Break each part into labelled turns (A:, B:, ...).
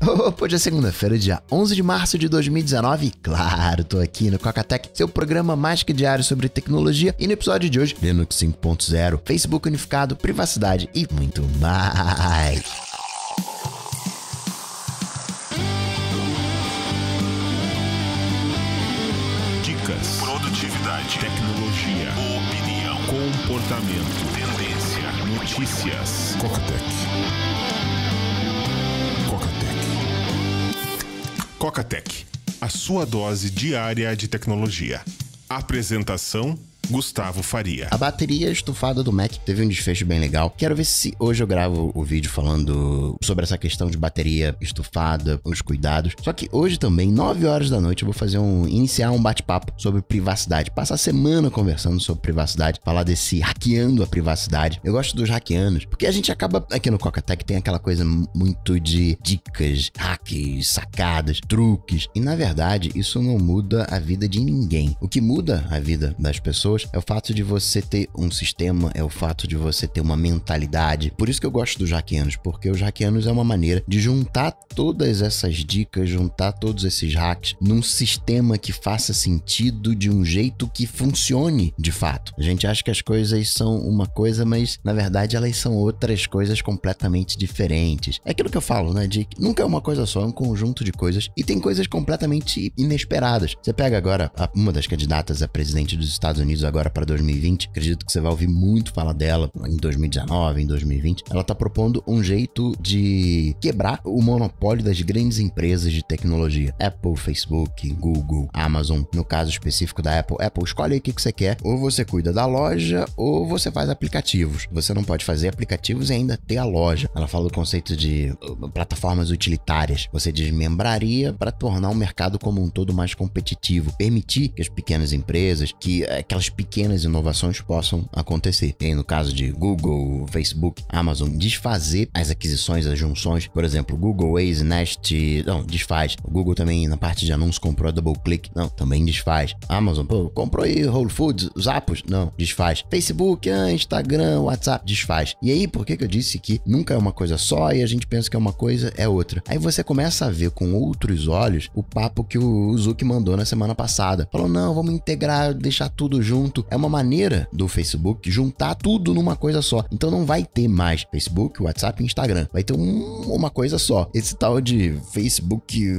A: Hoje é segunda-feira, dia 11 de março de 2019 e claro, tô aqui no Cocatec, seu programa mais que diário sobre tecnologia e no episódio de hoje, Linux 5.0, Facebook unificado, privacidade e muito mais. Dicas, produtividade, tecnologia, opinião, comportamento, tendência, notícias. Cocatec. Coca a sua dose diária de tecnologia. Apresentação Gustavo Faria. A bateria estufada do Mac teve um desfecho bem legal. Quero ver se hoje eu gravo o vídeo falando sobre essa questão de bateria estufada, os cuidados. Só que hoje também, 9 horas da noite, eu vou fazer um iniciar um bate-papo sobre privacidade. Passar a semana conversando sobre privacidade, falar desse hackeando a privacidade. Eu gosto dos hackeanos, porque a gente acaba aqui no Coca Tech tem aquela coisa muito de dicas, hacks, sacadas, truques. E na verdade, isso não muda a vida de ninguém. O que muda a vida das pessoas pessoas, é o fato de você ter um sistema, é o fato de você ter uma mentalidade. Por isso que eu gosto dos Jaquianos, porque os Jaquianos é uma maneira de juntar todas essas dicas, juntar todos esses hacks num sistema que faça sentido de um jeito que funcione de fato. A gente acha que as coisas são uma coisa, mas na verdade elas são outras coisas completamente diferentes. É aquilo que eu falo, né? De que nunca é uma coisa só, é um conjunto de coisas e tem coisas completamente inesperadas. Você pega agora uma das candidatas a presidente dos Estados Unidos Unidos agora para 2020. Acredito que você vai ouvir muito falar dela em 2019, em 2020. Ela está propondo um jeito de quebrar o monopólio das grandes empresas de tecnologia. Apple, Facebook, Google, Amazon. No caso específico da Apple, Apple escolhe o que, que você quer. Ou você cuida da loja ou você faz aplicativos. Você não pode fazer aplicativos e ainda ter a loja. Ela fala do conceito de uh, plataformas utilitárias. Você desmembraria para tornar o mercado como um todo mais competitivo, permitir que as pequenas empresas, que eh, aquelas pequenas inovações possam acontecer. Tem no caso de Google, Facebook, Amazon, desfazer as aquisições, as junções, por exemplo, Google, Waze, Nest, não, desfaz. O Google também na parte de anúncios comprou a DoubleClick, não, também desfaz. Amazon, pô, comprou aí Whole Foods, os Apos, não, desfaz. Facebook, ah, Instagram, WhatsApp, desfaz. E aí, por que, que eu disse que nunca é uma coisa só e a gente pensa que é uma coisa, é outra? Aí você começa a ver com outros olhos o papo que o Zuki mandou na semana passada. Falou, não, vamos integrar, deixar tudo junto junto. É uma maneira do Facebook juntar tudo numa coisa só. Então não vai ter mais Facebook, WhatsApp e Instagram. Vai ter um, uma coisa só. Esse tal de Facebook,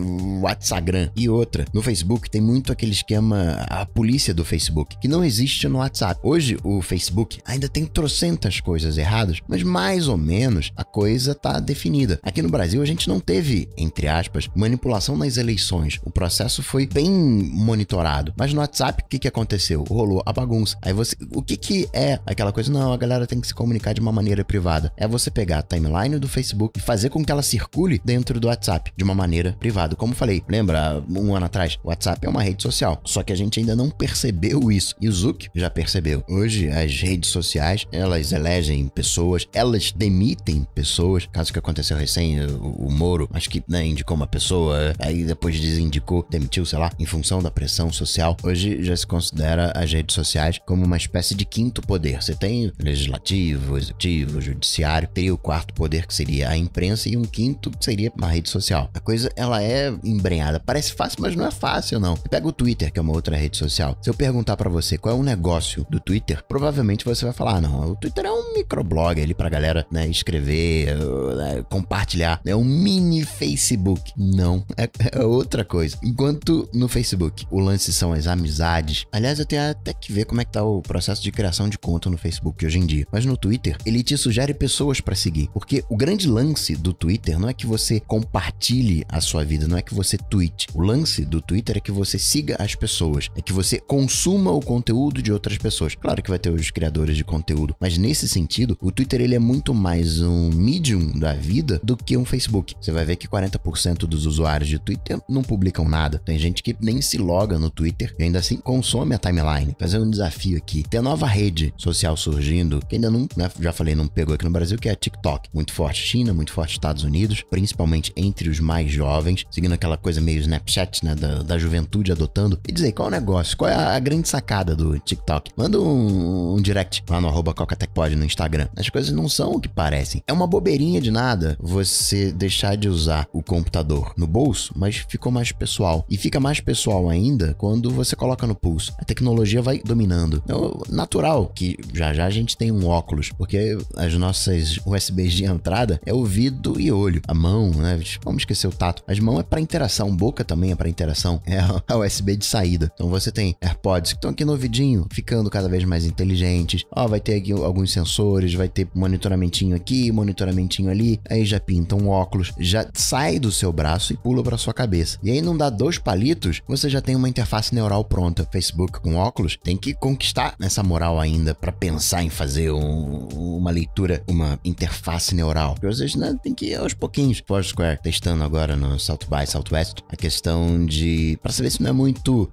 A: WhatsApp e outra. No Facebook tem muito aquele esquema, a polícia do Facebook, que não existe no WhatsApp. Hoje o Facebook ainda tem trocentas coisas erradas, mas mais ou menos a coisa tá definida. Aqui no Brasil a gente não teve, entre aspas, manipulação nas eleições. O processo foi bem monitorado. Mas no WhatsApp, o que, que aconteceu? Rolou a bagunça. Aí você. O que que é aquela coisa? Não, a galera tem que se comunicar de uma maneira privada. É você pegar a timeline do Facebook e fazer com que ela circule dentro do WhatsApp de uma maneira privada. Como falei, lembra um ano atrás? O WhatsApp é uma rede social. Só que a gente ainda não percebeu isso. E o Zuck já percebeu. Hoje, as redes sociais, elas elegem pessoas, elas demitem pessoas. Caso que aconteceu recém, o, o Moro, acho que né, indicou uma pessoa, aí depois desindicou, demitiu, sei lá, em função da pressão social. Hoje já se considera as redes sociais sociais como uma espécie de quinto poder. Você tem legislativo, executivo, judiciário, teria o quarto poder que seria a imprensa e um quinto seria uma rede social. A coisa ela é embrenhada. Parece fácil, mas não é fácil não. Você pega o Twitter, que é uma outra rede social. Se eu perguntar para você qual é o negócio do Twitter, provavelmente você vai falar: ah, "Não, o Twitter é um microblog ali pra galera, né, escrever, né, compartilhar, é um mini Facebook". Não, é, é outra coisa. Enquanto no Facebook o lance são as amizades. Aliás, eu tenho até que gente ver como é que tá o processo de criação de conta no Facebook hoje em dia. Mas no Twitter, ele te sugere pessoas para seguir. Porque o grande lance do Twitter não é que você compartilhe a sua vida, não é que você tweet. O lance do Twitter é que você siga as pessoas, é que você consuma o conteúdo de outras pessoas. Claro que vai ter os criadores de conteúdo, mas nesse sentido, o Twitter ele é muito mais um medium da vida do que um Facebook. Você vai ver que 40% dos usuários de Twitter não publicam nada. Tem gente que nem se loga no Twitter e ainda assim consome a timeline trazer um desafio aqui. Tem a nova rede social surgindo, que ainda não, né, já falei, não pegou aqui no Brasil, que é a TikTok. Muito forte China, muito forte Estados Unidos, principalmente entre os mais jovens, seguindo aquela coisa meio Snapchat, né, da, da juventude adotando. E dizer, qual é o negócio? Qual é a, grande sacada do TikTok? Manda um, um direct lá no arroba CocaTechPod no Instagram. As coisas não são o que parecem. É uma bobeirinha de nada você deixar de usar o computador no bolso, mas ficou mais pessoal. E fica mais pessoal ainda quando você coloca no pulso. A tecnologia vai dominando. é natural que já já a gente tem um óculos, porque as nossas USBs de entrada é ouvido e olho. A mão, né? Vamos esquecer o tato. As mãos é para interação, boca também é para interação. É a USB de saída. Então você tem AirPods que estão aqui no ouvidinho, ficando cada vez mais inteligentes. Ó, oh, vai ter aqui alguns sensores, vai ter monitoramentinho aqui, monitoramentinho ali. Aí já pinta um óculos, já sai do seu braço e pula para sua cabeça. E aí não dá dois palitos, você já tem uma interface neural pronta. Facebook com óculos tem tem que conquistar essa moral ainda para pensar em fazer um, uma leitura, uma interface neural. Porque vezes né, tem que ir aos pouquinhos. Foursquare testando agora no South by Southwest a questão de. para saber se não é muito uh,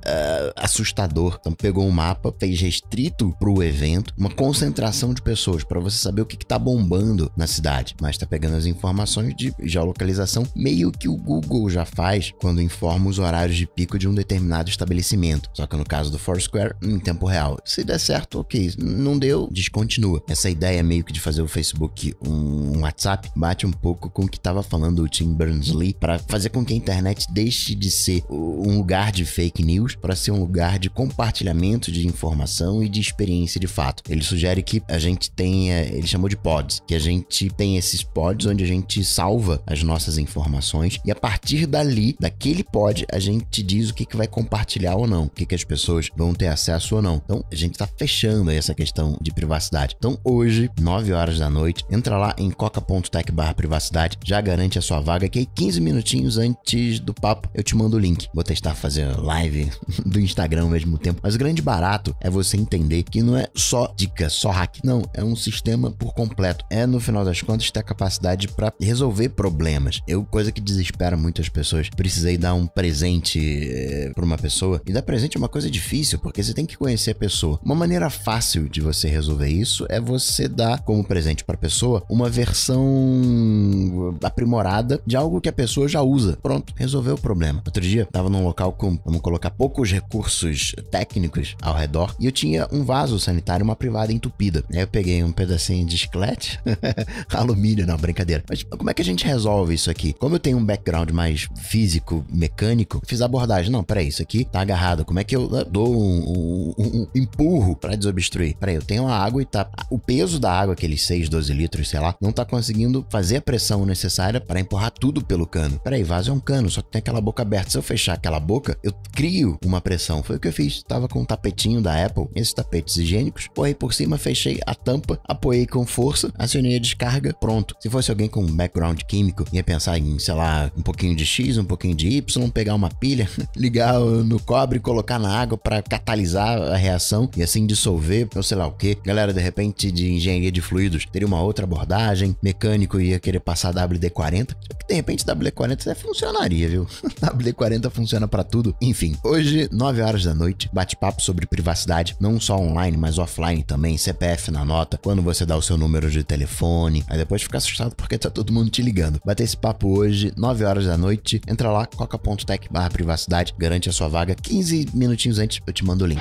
A: assustador. Então pegou um mapa, fez restrito pro evento, uma concentração de pessoas para você saber o que, que tá bombando na cidade. Mas tá pegando as informações de geolocalização, meio que o Google já faz quando informa os horários de pico de um determinado estabelecimento. Só que no caso do Foursquare, não tempo real. Se der certo, ok. Não deu, descontinua. Essa ideia meio que de fazer o Facebook um WhatsApp bate um pouco com o que estava falando o Tim Berners-Lee para fazer com que a internet deixe de ser um lugar de fake news para ser um lugar de compartilhamento de informação e de experiência de fato. Ele sugere que a gente tenha, é, ele chamou de pods, que a gente tem esses pods onde a gente salva as nossas informações e a partir dali, daquele pod, a gente diz o que, que vai compartilhar ou não, o que, que as pessoas vão ter acesso ou não. Então, a gente está fechando essa questão de privacidade. Então, hoje, 9 horas da noite, entra lá em coca.tech privacidade, já garante a sua vaga, que aí 15 minutinhos antes do papo eu te mando o link. Vou testar fazer live do Instagram ao mesmo tempo. Mas o grande barato é você entender que não é só dica, só hack, não. É um sistema por completo. É, no final das contas, ter a capacidade para resolver problemas. Eu, coisa que desespera muitas pessoas, precisei dar um presente é, eh, para uma pessoa. E dar presente é uma coisa difícil, porque você tem que conhecer conhecer a pessoa. Uma maneira fácil de você resolver isso é você dar como presente para a pessoa uma versão aprimorada de algo que a pessoa já usa. Pronto, resolveu o problema. Outro dia, estava num local com, vamos colocar, poucos recursos técnicos ao redor e eu tinha um vaso sanitário, uma privada entupida. Aí eu peguei um pedacinho de esqueleto alumínio, não, brincadeira. Mas como é que a gente resolve isso aqui? Como eu tenho um background mais físico, mecânico, fiz a abordagem. Não, peraí, isso aqui tá agarrado. Como é que eu ah, dou um, um, empurro para desobstruir. Peraí, eu tenho a água e tá. O peso da água, aqueles 6, 12 litros, sei lá, não tá conseguindo fazer a pressão necessária para empurrar tudo pelo cano. Peraí, vaso é um cano, só que tem aquela boca aberta. Se eu fechar aquela boca, eu crio uma pressão. Foi o que eu fiz. Tava com um tapetinho da Apple, esses tapetes higiênicos, porrei por cima, fechei a tampa, apoiei com força, acionei a descarga, pronto. Se fosse alguém com um background químico, ia pensar em, sei lá, um pouquinho de X, um pouquinho de Y, pegar uma pilha, ligar no cobre, e colocar na água para catalisar a reação e assim dissolver, ou sei lá o que. Galera, de repente, de engenharia de fluidos, teria uma outra abordagem, mecânico ia querer passar WD-40, que de repente WD-40 até funcionaria, viu? WD-40 funciona para tudo. Enfim, hoje, 9 horas da noite, bate-papo sobre privacidade, não só online, mas offline também, CPF na nota, quando você dá o seu número de telefone, aí depois fica assustado porque tá todo mundo te ligando. Bater esse papo hoje, 9 horas da noite, entra lá, coca.tech barra privacidade, garante a sua vaga, 15 minutinhos antes eu te mando o link.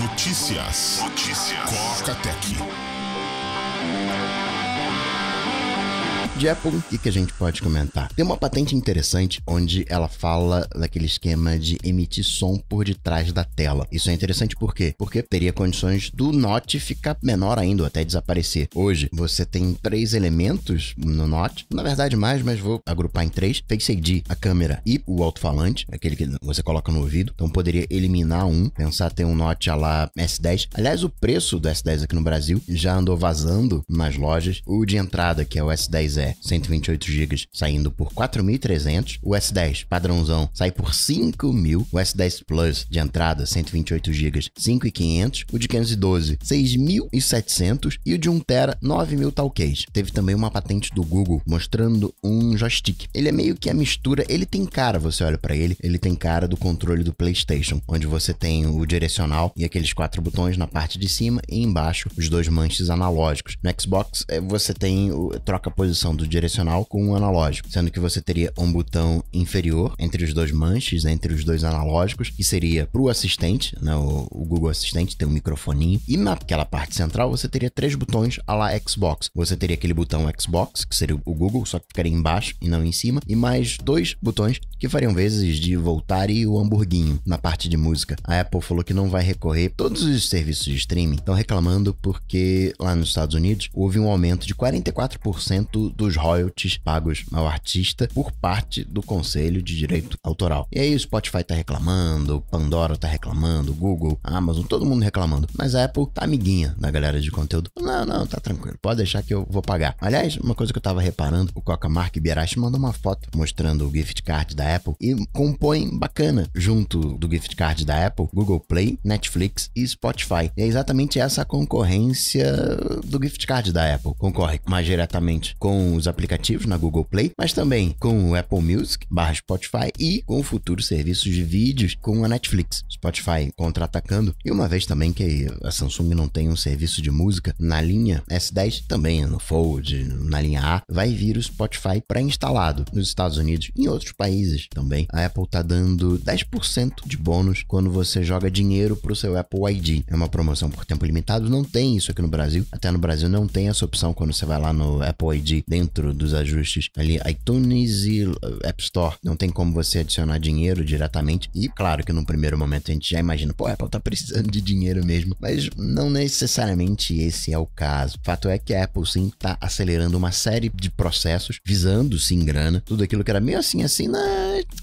A: Notícias. Notícias. Coca-Tech. de Apple, o que, que a gente pode comentar? Tem uma patente interessante onde ela fala daquele esquema de emitir som por detrás da tela. Isso é interessante por quê? Porque teria condições do Note ficar menor ainda, ou até desaparecer. Hoje, você tem três elementos no Note, na verdade mais, mas vou agrupar em três. Face ID, a câmera e o alto-falante, aquele que você coloca no ouvido. Então poderia eliminar um, pensar ter um Note a lá S10. Aliás, o preço do S10 aqui no Brasil já andou vazando nas lojas. O de entrada, que é o S10R, 128 GB saindo por 4.300, o S10 padrãozão sai por 5.000, o S10 Plus de entrada 128 GB 5.500, o de 512 6.700 e o de 1 tera 9.000 talquês. Teve também uma patente do Google mostrando um joystick. Ele é meio que a mistura, ele tem cara, você olha para ele, ele tem cara do controle do PlayStation, onde você tem o direcional e aqueles quatro botões na parte de cima e embaixo os dois manches analógicos. No Xbox eh, você tem o, troca posição do direcional com o analógico, sendo que você teria um botão inferior entre os dois manches, né, entre os dois analógicos, que seria para o assistente, né, o, Google Assistente tem um microfoninho, e naquela parte central você teria três botões à la Xbox. Você teria aquele botão Xbox, que seria o Google, só que ficaria embaixo e não em cima, e mais dois botões que fariam vezes de voltar e o hamburguinho na parte de música. A Apple falou que não vai recorrer. Todos os serviços de streaming estão reclamando porque lá nos Estados Unidos houve um aumento de 44% dos dos royalties pagos ao artista por parte do Conselho de Direito Autoral. E aí o Spotify tá reclamando, Pandora tá reclamando, Google, Amazon, todo mundo reclamando. Mas a Apple tá amiguinha da galera de conteúdo. Não, não, tá tranquilo, pode deixar que eu vou pagar. Aliás, uma coisa que eu tava reparando, o Coca Mark Bierachi mandou uma foto mostrando o gift card da Apple e compõe bacana junto do gift card da Apple, Google Play, Netflix e Spotify. E é exatamente essa a concorrência do gift card da Apple. Concorre mais diretamente com os aplicativos na Google Play, mas também com o Apple Music barra Spotify e com futuros serviços de vídeos com a Netflix. Spotify contra-atacando. E uma vez também que a Samsung não tem um serviço de música na linha S10, também é no Fold, na linha A, vai vir o Spotify pré-instalado nos Estados Unidos e em outros países também. A Apple tá dando 10% de bônus quando você joga dinheiro pro seu Apple ID. É uma promoção por tempo limitado, não tem isso aqui no Brasil. Até no Brasil não tem essa opção quando você vai lá no Apple ID dentro dentro dos ajustes ali iTunes e eh, App Store. Não tem como você adicionar dinheiro diretamente. E claro que no primeiro momento a gente já imagina, pô, Apple tá precisando de dinheiro mesmo. Mas não necessariamente esse é o caso. O fato é que a Apple sim tá acelerando uma série de processos, visando sim grana. Tudo aquilo que era meio assim, assim, nah,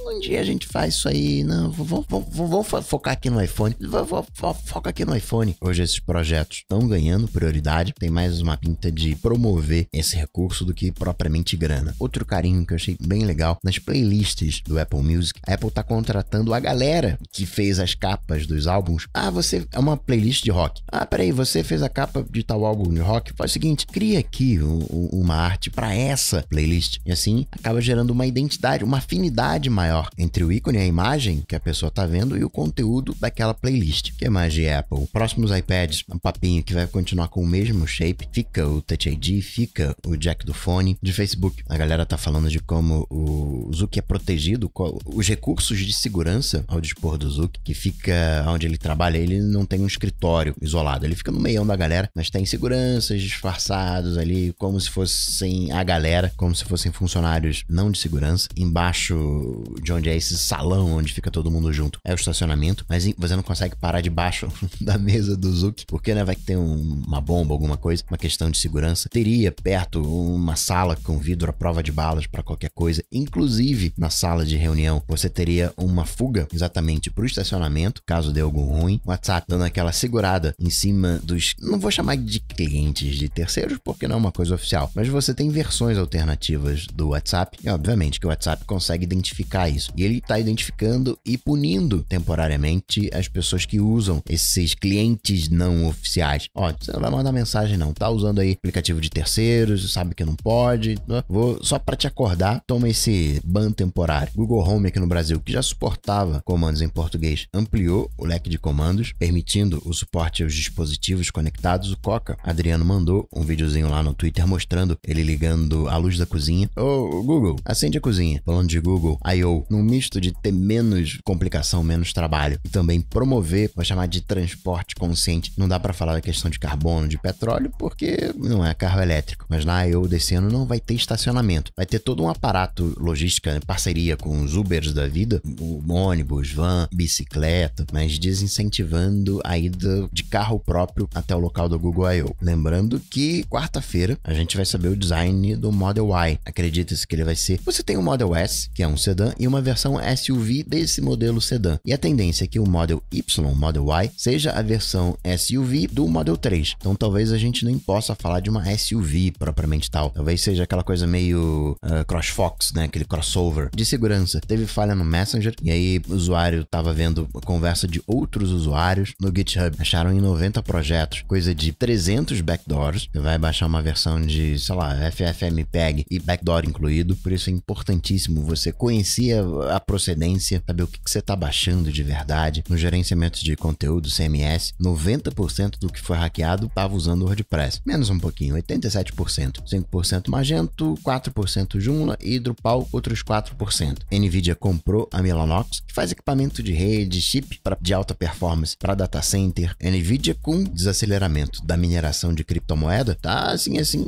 A: um dia a gente faz isso aí, não, vou, vou, vou, vou focar aqui no iPhone, vou, vou, vou, foca aqui no iPhone. Hoje esses projetos estão ganhando prioridade, tem mais uma pinta de promover esse recurso do que propriamente grana. Outro carinho que eu achei bem legal, nas playlists do Apple Music, a Apple tá contratando a galera que fez as capas dos álbuns. Ah, você é uma playlist de rock. Ah, peraí, você fez a capa de tal álbum de rock? Faz o seguinte, cria aqui um, um, uma arte para essa playlist. E assim acaba gerando uma identidade, uma afinidade maior entre o ícone, a imagem que a pessoa tá vendo e o conteúdo daquela playlist. que mais de Apple? Próximos iPads, um papinho que vai continuar com o mesmo shape. Fica o Touch ID, fica o jack do fone de Facebook. A galera tá falando de como o Zuck é protegido, qual, os recursos de segurança ao dispor do Zuck, que fica onde ele trabalha, ele não tem um escritório isolado, ele fica no meião da galera, mas tem seguranças disfarçados ali, como se fossem a galera, como se fossem funcionários não de segurança, embaixo de onde é esse salão onde fica todo mundo junto, é o estacionamento, mas você não consegue parar debaixo da mesa do Zuck, porque né, vai ter um, uma bomba, alguma coisa, uma questão de segurança. Teria perto uma sala com vidro à prova de balas para qualquer coisa, inclusive na sala de reunião, você teria uma fuga exatamente para o estacionamento, caso dê algum ruim. WhatsApp dando aquela segurada em cima dos, não vou chamar de clientes, de terceiros, porque não é uma coisa oficial, mas você tem versões alternativas do WhatsApp e obviamente que o WhatsApp consegue identificar isso. E ele está identificando e punindo temporariamente as pessoas que usam esses clientes não oficiais. Ó, você não vai mandar mensagem não, tá usando aí aplicativo de terceiros, sabe que não pode pode. Né? Vou só para te acordar, toma esse ban temporário. Google Home aqui no Brasil, que já suportava comandos em português, ampliou o leque de comandos, permitindo o suporte aos dispositivos conectados. O Coca Adriano mandou um videozinho lá no Twitter mostrando ele ligando a luz da cozinha. Ô, Google, acende a cozinha. Falando de Google I.O., num misto de ter menos complicação, menos trabalho e também promover, vou chamar de transporte consciente. Não dá para falar da questão de carbono, de petróleo, porque não é carro elétrico. Mas na I.O. O descendo não vai ter estacionamento. Vai ter todo um aparato logística, né? parceria com os Ubers da vida, ônibus, van, bicicleta, mas desincentivando a ida de carro próprio até o local do Google I.O. Lembrando que quarta-feira a gente vai saber o design do Model Y. Acredita-se que ele vai ser. Você tem o Model S, que é um sedã, e uma versão SUV desse modelo sedã. E a tendência é que o Model Y, Model Y, seja a versão SUV do Model 3. Então talvez a gente nem possa falar de uma SUV propriamente tal. Talvez talvez seja aquela coisa meio uh, CrossFox, né? Aquele crossover de segurança. Teve falha no Messenger e aí o usuário estava vendo a conversa de outros usuários no GitHub. Acharam em 90 projetos, coisa de 300 backdoors. Você vai baixar uma versão de, sei lá, FFmpeg e backdoor incluído. Por isso é importantíssimo você conhecer a procedência, saber o que, que você está baixando de verdade. No gerenciamento de conteúdo CMS, 90% do que foi hackeado estava usando WordPress. Menos um pouquinho, 87%. 5% 4% Magento, 4% Joomla e Drupal outros 4%. Nvidia comprou a Mellanox, que faz equipamento de rede, chip pra, de alta performance para data center. Nvidia com desaceleramento da mineração de criptomoeda, tá assim assim,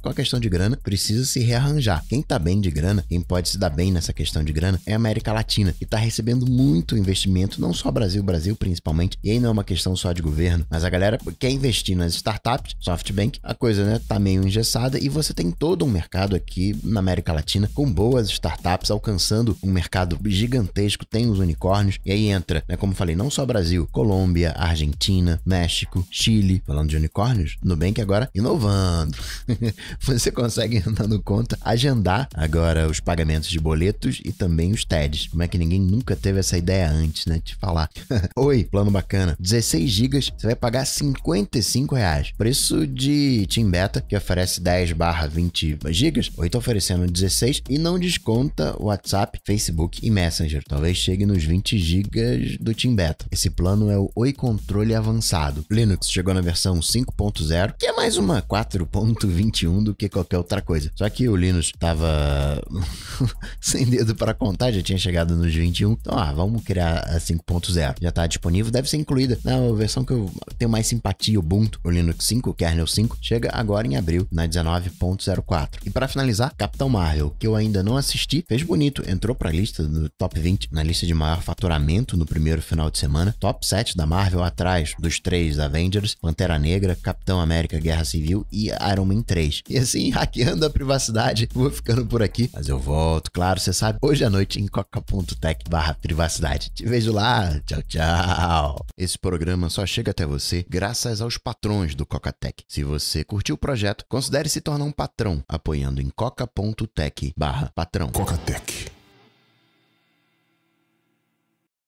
A: com a questão de grana, precisa se rearranjar. Quem tá bem de grana, quem pode se dar bem nessa questão de grana é a América Latina, que tá recebendo muito investimento, não só Brasil, Brasil principalmente, e aí não é uma questão só de governo, mas a galera quer investir nas startups, SoftBank, a coisa, né, tá meio engessada e você tem tem todo um mercado aqui na América Latina com boas startups alcançando um mercado gigantesco, tem os unicórnios, e aí entra, né, como falei, não só Brasil, Colômbia, Argentina, México, Chile, falando de unicórnios, Nubank agora inovando. Você consegue, dando conta, agendar agora os pagamentos de boletos e também os TEDs. Como é que ninguém nunca teve essa ideia antes, né, de falar. Oi, plano bacana, 16 GB, você vai pagar 55 reais. Preço de Team Beta, que oferece 10 barra 20 gigas, ou então oferecendo 16 e não desconta WhatsApp, Facebook e Messenger. Talvez chegue nos 20 gigas do Team Beta. Esse plano é o Oi Controle Avançado. Linux chegou na versão 5.0, que é mais uma 4.21 do que qualquer outra coisa. Só que o Linux estava sem dedo para contar, já tinha chegado nos 21. Então, ah, vamos criar a 5.0. Já está disponível, deve ser incluída na versão que eu tenho mais simpatia, Ubuntu, o Linux 5, o kernel 5, chega agora em abril, na 19. E para finalizar, Capitão Marvel, que eu ainda não assisti, fez bonito, entrou para a lista do top 20, na lista de maior faturamento no primeiro final de semana, top 7 da Marvel atrás dos três Avengers, Pantera Negra, Capitão América Guerra Civil e Iron Man 3. E assim, hackeando a privacidade, vou ficando por aqui, mas eu volto, claro, você sabe, hoje à noite em coca.tech privacidade. Te vejo lá, tchau, tchau. Esse programa só chega até você graças aos patrões do Coca Tech. Se você curtiu o projeto, considere se tornar um patrão patrão apoiando em coca.tech/patrão. coca tech